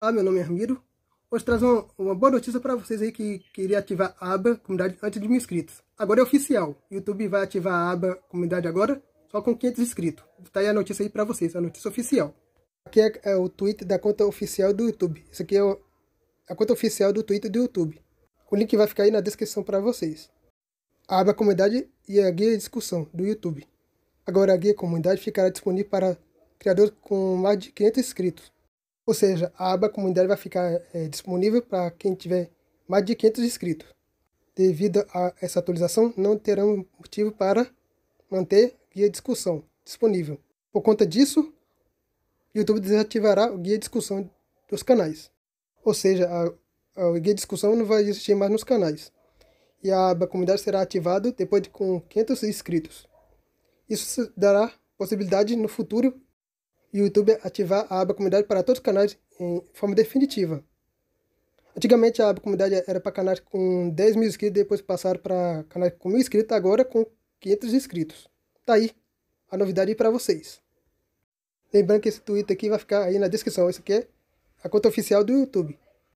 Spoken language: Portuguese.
Olá, ah, meu nome é Ramiro. Hoje traz uma, uma boa notícia para vocês aí que queria ativar a aba comunidade antes de mil inscritos. Agora é oficial. O YouTube vai ativar a aba comunidade agora só com 500 inscritos. Está aí a notícia aí para vocês, a notícia oficial. Aqui é, é, o tweet da conta oficial do YouTube. Isso aqui é o, a conta oficial do Twitter do YouTube. O link vai ficar aí na descrição para vocês. A aba comunidade e a guia discussão do YouTube. Agora a guia comunidade ficará disponível para criadores com mais de 500 inscritos. Ou seja, a aba comunidade vai ficar é, disponível para quem tiver mais de 500 inscritos. Devido a essa atualização, não terão motivo para manter guia de discussão disponível. Por conta disso, YouTube desativará o guia de discussão dos canais. Ou seja, a, a, o guia de discussão não vai existir mais nos canais. E a aba comunidade será ativada depois de com 500 inscritos. Isso dará possibilidade no futuro e o YouTube ativar a aba comunidade para todos os canais em forma definitiva. Antigamente a aba comunidade era para canais com 10 mil inscritos, depois passaram para canais com mil inscritos, agora com 500 inscritos. Tá aí a novidade para vocês. Lembrando que esse tweet aqui vai ficar aí na descrição. Esse aqui é a conta oficial do YouTube.